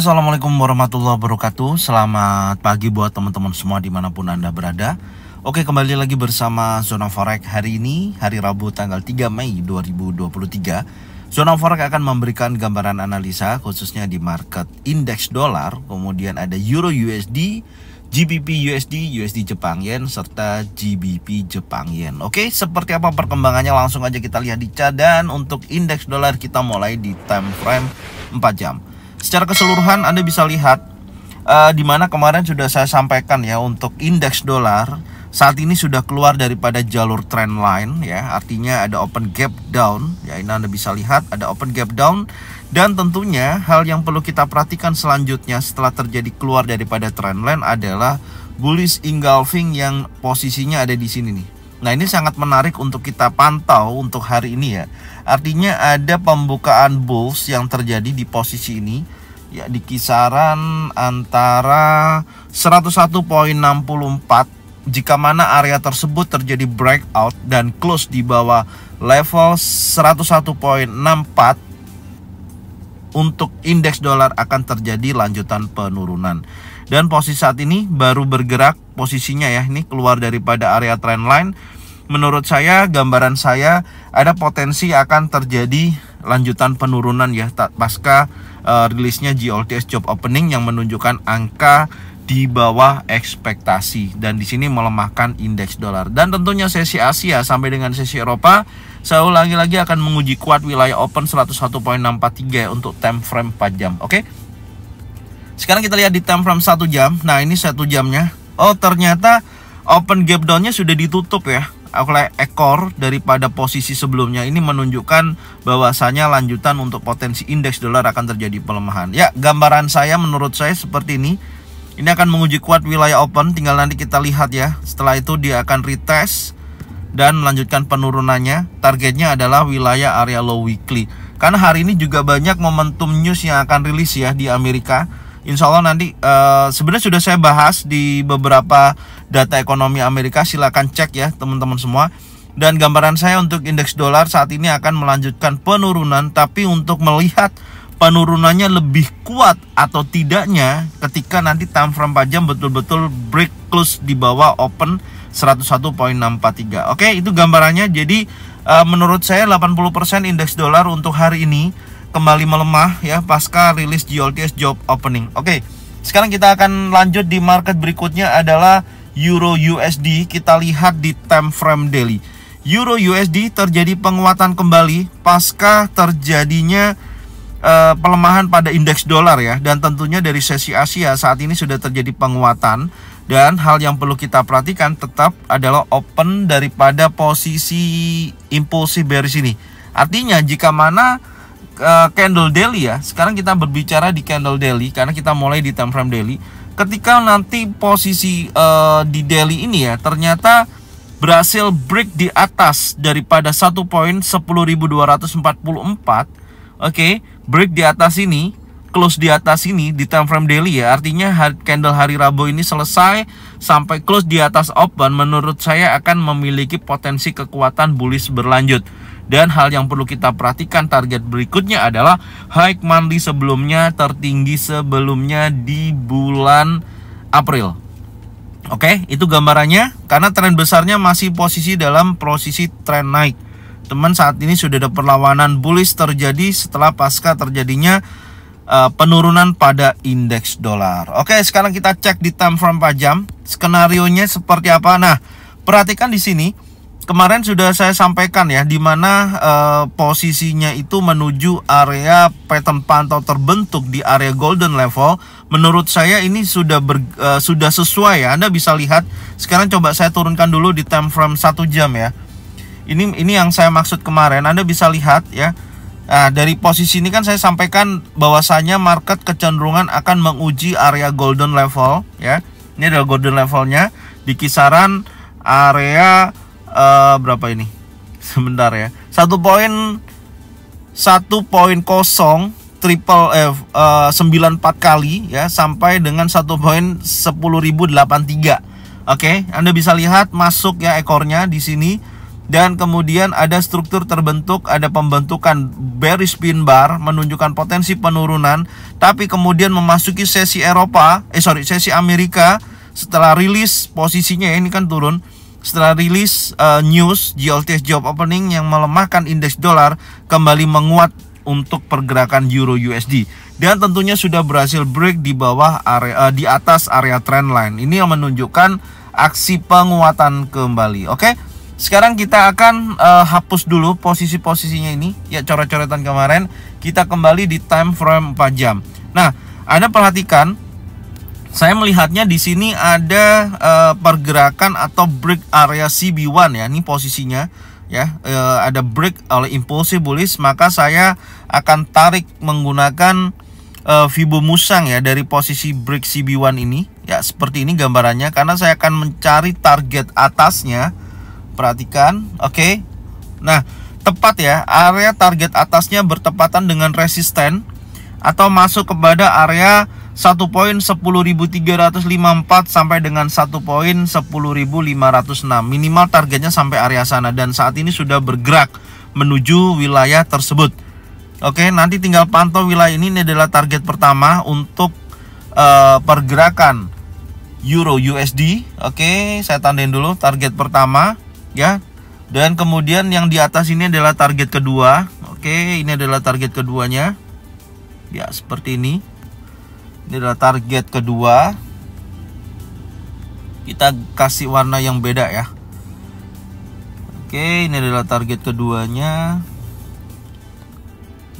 Assalamualaikum warahmatullahi wabarakatuh Selamat pagi buat teman-teman semua dimanapun Anda berada Oke kembali lagi bersama Zona Forex hari ini Hari Rabu tanggal 3 Mei 2023 Zona Forex akan memberikan gambaran analisa khususnya di market indeks dolar Kemudian ada Euro USD, GBP USD, USD Jepang Yen serta GBP Jepang Yen Oke seperti apa perkembangannya langsung aja kita lihat di cadan Untuk indeks dolar kita mulai di time frame 4 jam secara keseluruhan Anda bisa lihat uh, di mana kemarin sudah saya sampaikan ya untuk indeks dolar saat ini sudah keluar daripada jalur trend line ya artinya ada open gap down ya ini Anda bisa lihat ada open gap down dan tentunya hal yang perlu kita perhatikan selanjutnya setelah terjadi keluar daripada trend line adalah bullish engulfing yang posisinya ada di sini nih Nah ini sangat menarik untuk kita pantau untuk hari ini ya. Artinya ada pembukaan bulls yang terjadi di posisi ini ya di kisaran antara 101.64 jika mana area tersebut terjadi breakout dan close di bawah level 101.64 untuk indeks dolar akan terjadi lanjutan penurunan dan posisi saat ini baru bergerak posisinya ya ini keluar daripada area trendline menurut saya gambaran saya ada potensi akan terjadi lanjutan penurunan ya pasca uh, rilisnya GLTS job opening yang menunjukkan angka di bawah ekspektasi dan di sini melemahkan indeks dolar dan tentunya sesi Asia sampai dengan sesi Eropa saya lagi-lagi akan menguji kuat wilayah open 101.643 ya untuk time frame 4 jam oke okay? Sekarang kita lihat di time frame 1 jam. Nah, ini satu jamnya. Oh, ternyata open gap downnya sudah ditutup ya oleh ekor daripada posisi sebelumnya ini menunjukkan bahwasanya lanjutan untuk potensi indeks dolar akan terjadi pelemahan. Ya, gambaran saya menurut saya seperti ini. Ini akan menguji kuat wilayah open, tinggal nanti kita lihat ya. Setelah itu dia akan retest dan melanjutkan penurunannya. Targetnya adalah wilayah area low weekly. Karena hari ini juga banyak momentum news yang akan rilis ya di Amerika Insya Allah nanti uh, sebenarnya sudah saya bahas di beberapa data ekonomi Amerika. Silahkan cek ya teman-teman semua. Dan gambaran saya untuk indeks dolar saat ini akan melanjutkan penurunan, tapi untuk melihat penurunannya lebih kuat atau tidaknya ketika nanti time frame panjang betul-betul break close di bawah open 101.643. Oke, itu gambarannya. Jadi eh, menurut saya 80% indeks dolar untuk hari ini kembali melemah ya pasca rilis JOLTS job opening. Oke, sekarang kita akan lanjut di market berikutnya adalah Euro USD. Kita lihat di time frame daily. Euro USD terjadi penguatan kembali pasca terjadinya uh, pelemahan pada indeks dolar ya dan tentunya dari sesi Asia saat ini sudah terjadi penguatan dan hal yang perlu kita perhatikan tetap adalah open daripada posisi impulsif bearish ini. Artinya jika mana uh, candle daily ya. Sekarang kita berbicara di candle daily karena kita mulai di time frame daily. Ketika nanti posisi uh, di daily ini ya ternyata berhasil break di atas daripada satu poin 10.244. Oke, okay, break di atas ini close di atas ini di time frame daily ya artinya candle hari Rabu ini selesai sampai close di atas open menurut saya akan memiliki potensi kekuatan bullish berlanjut dan hal yang perlu kita perhatikan target berikutnya adalah high monthly sebelumnya tertinggi sebelumnya di bulan April Oke, itu gambarannya karena tren besarnya masih posisi dalam posisi tren naik. Teman saat ini sudah ada perlawanan bullish terjadi setelah pasca terjadinya Eh, penurunan pada indeks dolar. Oke, sekarang kita cek di time frame 4 jam. Skenarionya seperti apa? Nah, perhatikan di sini. Kemarin sudah saya sampaikan ya, di mana uh, posisinya itu menuju area pattern pantau terbentuk di area golden level. Menurut saya ini sudah ber, uh, sudah sesuai ya. Anda bisa lihat. Sekarang coba saya turunkan dulu di time frame 1 jam ya. Ini ini yang saya maksud kemarin. Anda bisa lihat ya Nah, dari posisi ini kan saya sampaikan bahwasanya market kecenderungan akan menguji area golden level ya. Ini adalah golden levelnya di kisaran area uh, berapa ini? Sebentar ya. Satu poin satu poin kosong triple eh, uh, eh, 94 kali ya sampai dengan satu poin 10.083. Oke, okay? Anda bisa lihat masuk ya ekornya di sini dan kemudian ada struktur terbentuk, ada pembentukan bearish pin bar menunjukkan potensi penurunan, tapi kemudian memasuki sesi Eropa, eh sorry sesi Amerika setelah rilis posisinya ya, ini kan turun setelah rilis uh, news GLTS job opening yang melemahkan indeks dolar kembali menguat untuk pergerakan euro USD dan tentunya sudah berhasil break di bawah area uh, di atas area trendline ini yang menunjukkan aksi penguatan kembali oke okay? Sekarang kita akan uh, hapus dulu posisi-posisinya ini, ya coret-coretan kemarin. Kita kembali di time frame 4 jam. Nah, Anda perhatikan saya melihatnya di sini ada uh, pergerakan atau break area CB1 ya. Ini posisinya ya. Uh, ada break oleh impulsif bullish, maka saya akan tarik menggunakan uh, Fibo Musang ya dari posisi break CB1 ini. Ya, seperti ini gambarannya karena saya akan mencari target atasnya perhatikan oke okay. nah tepat ya area target atasnya bertepatan dengan resisten atau masuk kepada area 1 poin 10.354 sampai dengan 1 poin 10.506 minimal targetnya sampai area sana dan saat ini sudah bergerak menuju wilayah tersebut oke nanti tinggal pantau wilayah ini ini adalah target pertama untuk uh, pergerakan euro USD oke saya tandain dulu target pertama ya dan kemudian yang di atas ini adalah target kedua oke ini adalah target keduanya ya seperti ini ini adalah target kedua kita kasih warna yang beda ya oke ini adalah target keduanya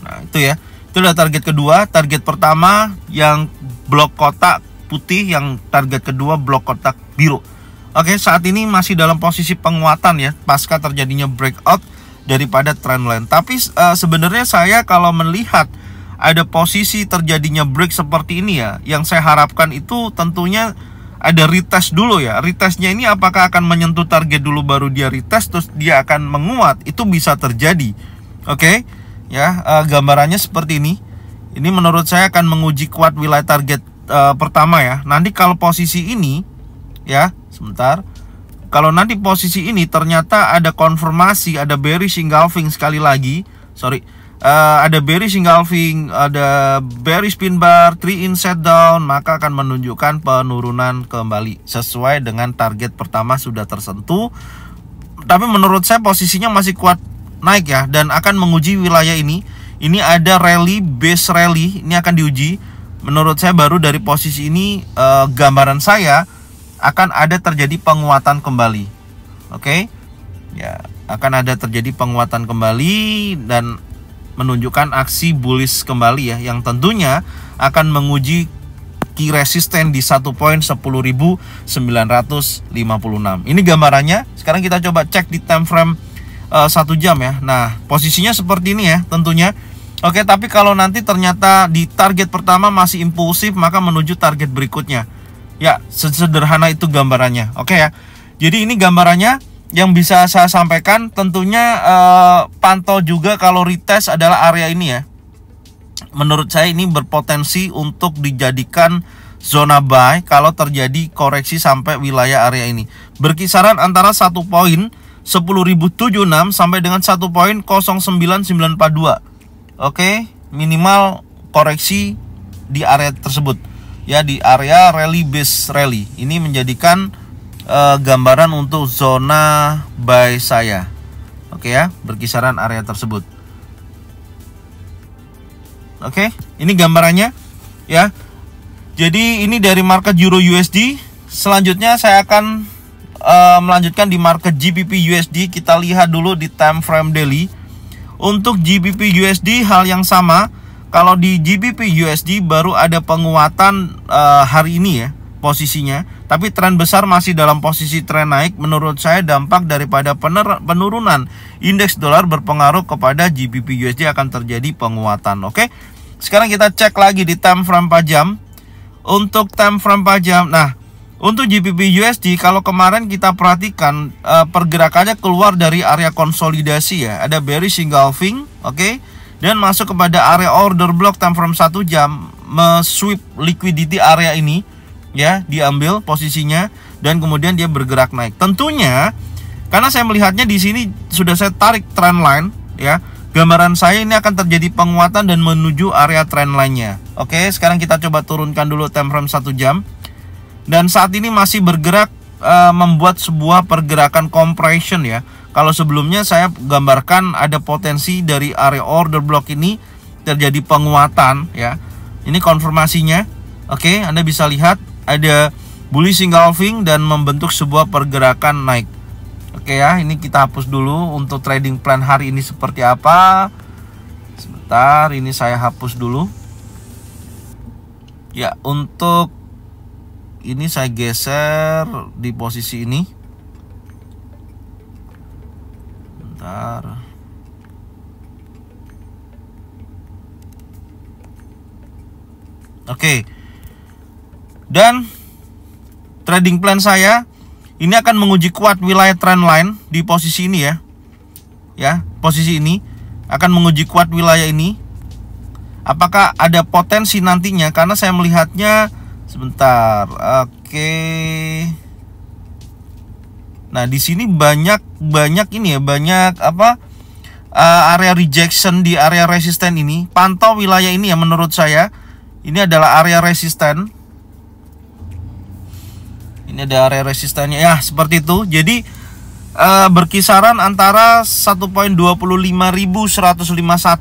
nah itu ya itu adalah target kedua target pertama yang blok kotak putih yang target kedua blok kotak biru Oke, saat ini masih dalam posisi penguatan ya pasca terjadinya breakout daripada trendline. Tapi uh, sebenarnya saya kalau melihat ada posisi terjadinya break seperti ini ya, yang saya harapkan itu tentunya ada retest dulu ya. Retestnya ini apakah akan menyentuh target dulu baru dia retest terus dia akan menguat, itu bisa terjadi. Oke. Ya, uh, gambarannya seperti ini. Ini menurut saya akan menguji kuat wilayah target uh, pertama ya. Nanti kalau posisi ini ya sebentar kalau nanti posisi ini ternyata ada konfirmasi ada bearish engulfing sekali lagi sorry uh, ada bearish engulfing ada bearish pin bar three in set down maka akan menunjukkan penurunan kembali sesuai dengan target pertama sudah tersentuh tapi menurut saya posisinya masih kuat naik ya dan akan menguji wilayah ini ini ada rally base rally ini akan diuji menurut saya baru dari posisi ini eh, gambaran saya akan ada terjadi penguatan kembali. Oke? Okay? Ya, akan ada terjadi penguatan kembali dan menunjukkan aksi bullish kembali ya yang tentunya akan menguji key resisten di satu poin 10.956. Ini gambarannya. Sekarang kita coba cek di time frame eh, satu jam ya. Nah, posisinya seperti ini ya tentunya. Oke, tapi kalau nanti ternyata di target pertama masih impulsif, maka menuju target berikutnya. Ya, sederhana itu gambarannya. Oke ya. Jadi ini gambarannya yang bisa saya sampaikan tentunya eh, pantau juga kalau retest adalah area ini ya. Menurut saya ini berpotensi untuk dijadikan zona buy kalau terjadi koreksi sampai wilayah area ini. Berkisaran antara satu poin 10.076 sampai dengan satu poin 09942. Oke, minimal koreksi di area tersebut ya di area rally base rally. Ini menjadikan uh, gambaran untuk zona buy saya. Oke ya, berkisaran area tersebut. Oke, ini gambarannya ya. Jadi ini dari market Euro USD. Selanjutnya saya akan uh, melanjutkan di market GBP USD. Kita lihat dulu di time frame daily. Untuk GBP USD hal yang sama kalau di GBP USD baru ada penguatan uh, hari ini ya posisinya, tapi tren besar masih dalam posisi tren naik. Menurut saya dampak daripada pener penurunan indeks dolar berpengaruh kepada GBP USD akan terjadi penguatan. Oke. Sekarang kita cek lagi di time frame 4 jam. Untuk time frame 4 jam, nah untuk GBP USD kalau kemarin kita perhatikan eh, pergerakannya keluar dari area konsolidasi ya. Ada bearish engulfing. oke. Okay? dan masuk kepada area order block time frame 1 jam sweep liquidity area ini ya diambil posisinya dan kemudian dia bergerak naik tentunya karena saya melihatnya di sini sudah saya tarik trend line ya gambaran saya ini akan terjadi penguatan dan menuju area trend lainnya oke sekarang kita coba turunkan dulu time frame 1 jam dan saat ini masih bergerak eh, membuat sebuah pergerakan compression ya kalau sebelumnya saya gambarkan ada potensi dari area order block ini terjadi penguatan ya. Ini konfirmasinya. Oke, Anda bisa lihat ada bullish engulfing dan membentuk sebuah pergerakan naik. Oke ya, ini kita hapus dulu untuk trading plan hari ini seperti apa. Sebentar, ini saya hapus dulu. Ya, untuk ini saya geser di posisi ini sebentar oke dan trading plan saya ini akan menguji kuat wilayah trendline di posisi ini ya ya posisi ini akan menguji kuat wilayah ini apakah ada potensi nantinya karena saya melihatnya sebentar oke okay. Nah, di sini banyak banyak ini ya, banyak apa uh, area rejection di area resisten ini. Pantau wilayah ini ya menurut saya. Ini adalah area resisten. Ini ada area resistennya ya, seperti itu. Jadi uh, berkisaran antara 1.25151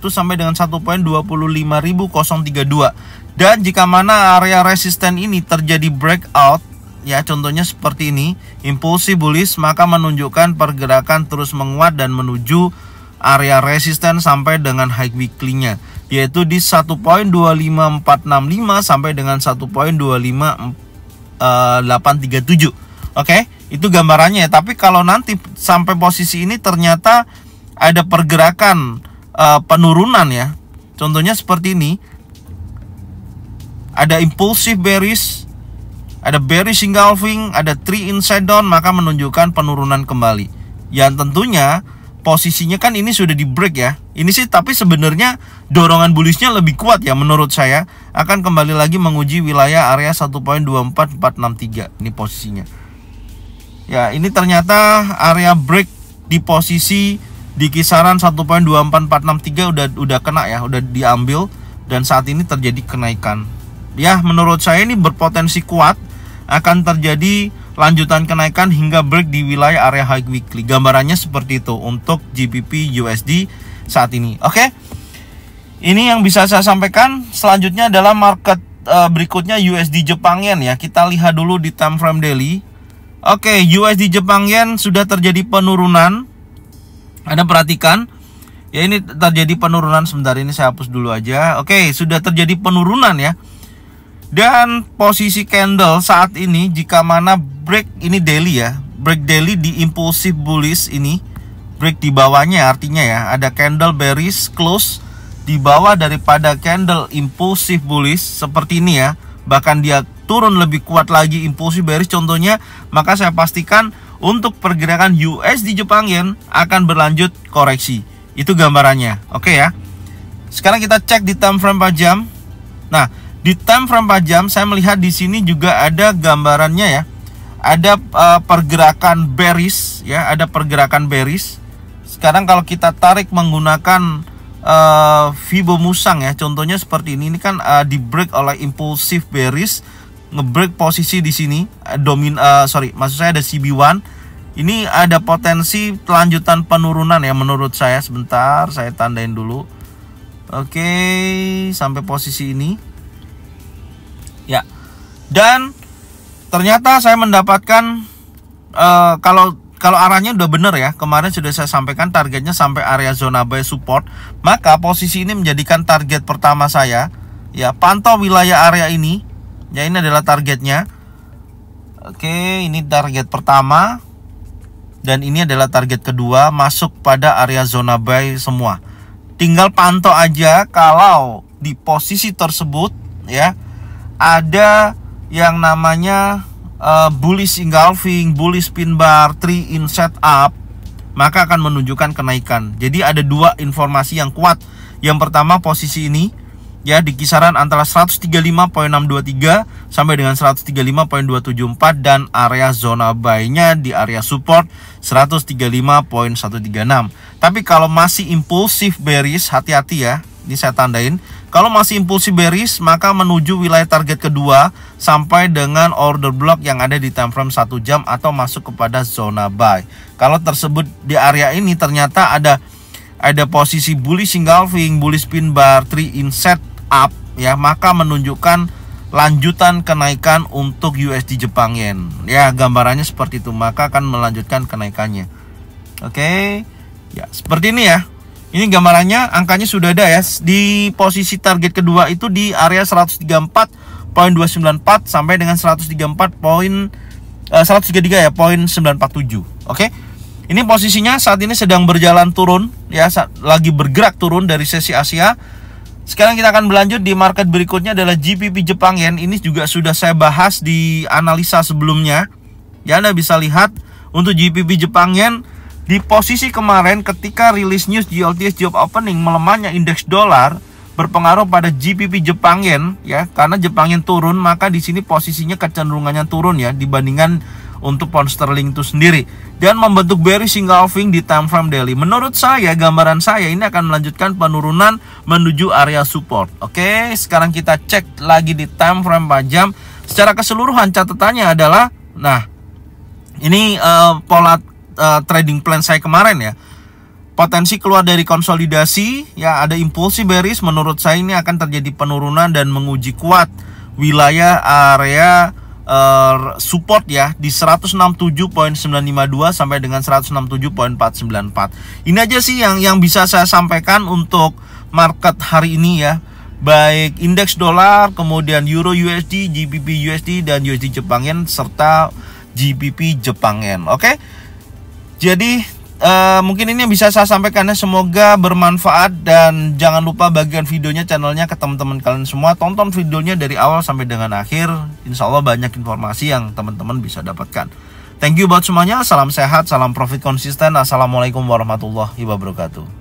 sampai dengan 1.25032. Dan jika mana area resisten ini terjadi breakout ya contohnya seperti ini impulsi bullish maka menunjukkan pergerakan terus menguat dan menuju area resisten sampai dengan high weekly-nya yaitu di 1.25465 sampai dengan 1.25837. Eh, Oke, itu gambarannya Tapi kalau nanti sampai posisi ini ternyata ada pergerakan uh, penurunan ya. Contohnya seperti ini. Ada impulsif bearish ada bearish engulfing, ada three inside down, maka menunjukkan penurunan kembali. Yang tentunya posisinya kan ini sudah di break ya. Ini sih tapi sebenarnya dorongan bullishnya lebih kuat ya menurut saya. Akan kembali lagi menguji wilayah area 1.24463. Ini posisinya. Ya, ini ternyata area break di posisi di kisaran 1.24463 udah udah kena ya, udah diambil dan saat ini terjadi kenaikan. Ya, menurut saya ini berpotensi kuat akan terjadi lanjutan kenaikan hingga break di wilayah area high weekly. Gambarannya seperti itu untuk GBP USD saat ini. Oke. Okay? Ini yang bisa saya sampaikan. Selanjutnya adalah market uh, berikutnya USD Jepang Yen ya. Kita lihat dulu di time frame daily. Oke, okay, USD Jepang Yen sudah terjadi penurunan. Anda perhatikan ya ini terjadi penurunan sebentar ini saya hapus dulu aja. Oke, sudah terjadi penurunan ya dan posisi candle saat ini jika mana break ini daily ya, break daily di impulsif bullish ini break di bawahnya artinya ya ada candle bearish close di bawah daripada candle impulsif bullish seperti ini ya. Bahkan dia turun lebih kuat lagi impulsif bearish contohnya, maka saya pastikan untuk pergerakan US di Jepang Yen akan berlanjut koreksi. Itu gambarannya. Oke ya. Sekarang kita cek di time frame 4 jam. Nah, di time frame 4 jam saya melihat di sini juga ada gambarannya ya. Ada uh, pergerakan bearish ya, ada pergerakan bearish. Sekarang kalau kita tarik menggunakan uh, Fibo Musang ya, contohnya seperti ini ini kan uh, di break oleh impulsif bearish ngebreak posisi di sini domin uh, sorry maksud saya ada CB1 ini ada potensi lanjutan penurunan ya menurut saya sebentar saya tandain dulu oke sampai posisi ini ya dan ternyata saya mendapatkan uh, kalau kalau arahnya udah bener ya kemarin sudah saya sampaikan targetnya sampai area zona buy support maka posisi ini menjadikan target pertama saya ya pantau wilayah area ini ya ini adalah targetnya oke ini target pertama dan ini adalah target kedua masuk pada area zona buy semua tinggal pantau aja kalau di posisi tersebut ya ada yang namanya uh, eh, bullish engulfing, bullish pin bar, three in setup, maka akan menunjukkan kenaikan. Jadi ada dua informasi yang kuat. Yang pertama posisi ini ya di kisaran antara 135.623 sampai dengan 135.274 dan area zona buy-nya di area support 135.136. Tapi kalau masih impulsif bearish hati-hati ya. Ini saya tandain kalau masih impulsif bearish, maka menuju wilayah target kedua sampai dengan order block yang ada di time frame 1 jam atau masuk kepada zona buy. Kalau tersebut di area ini ternyata ada ada posisi bullish engulfing, bullish pin bar, 3 set up ya, maka menunjukkan lanjutan kenaikan untuk USD Jepang Yen. Ya, gambarannya seperti itu, maka akan melanjutkan kenaikannya. Oke. Okay? Ya, seperti ini ya. Ini gambarannya angkanya sudah ada ya. Di posisi target kedua itu di area 134.294 sampai dengan 134 poin eh, 133 ya, poin 947. Oke. Ini posisinya saat ini sedang berjalan turun ya, lagi bergerak turun dari sesi Asia. Sekarang kita akan berlanjut di market berikutnya adalah GPP Jepang Yen. Ini juga sudah saya bahas di analisa sebelumnya. Ya Anda bisa lihat untuk GPP Jepang Yen di posisi kemarin ketika rilis news JLTS job opening melemahnya indeks dolar berpengaruh pada GBP Jepang yen ya karena Jepang yen turun maka di sini posisinya kecenderungannya turun ya dibandingkan untuk pound sterling itu sendiri dan membentuk bearish engulfing di time frame daily. Menurut saya, gambaran saya ini akan melanjutkan penurunan menuju area support. Oke, sekarang kita cek lagi di time frame 4 jam. Secara keseluruhan catatannya adalah nah ini uh, pola uh, trading plan saya kemarin ya potensi keluar dari konsolidasi ya ada impulsi bearish menurut saya ini akan terjadi penurunan dan menguji kuat wilayah area uh, support ya di 167.952 sampai dengan 167.494. Ini aja sih yang yang bisa saya sampaikan untuk market hari ini ya. Baik indeks dolar, kemudian euro USD, GBP USD dan USD Jepang serta GBP Jepang Oke. Okay? Jadi uh, mungkin ini yang bisa saya sampaikan ya. semoga bermanfaat dan jangan lupa bagian videonya channelnya ke teman-teman kalian semua tonton videonya dari awal sampai dengan akhir insya Allah banyak informasi yang teman-teman bisa dapatkan thank you buat semuanya salam sehat salam profit konsisten assalamualaikum warahmatullahi wabarakatuh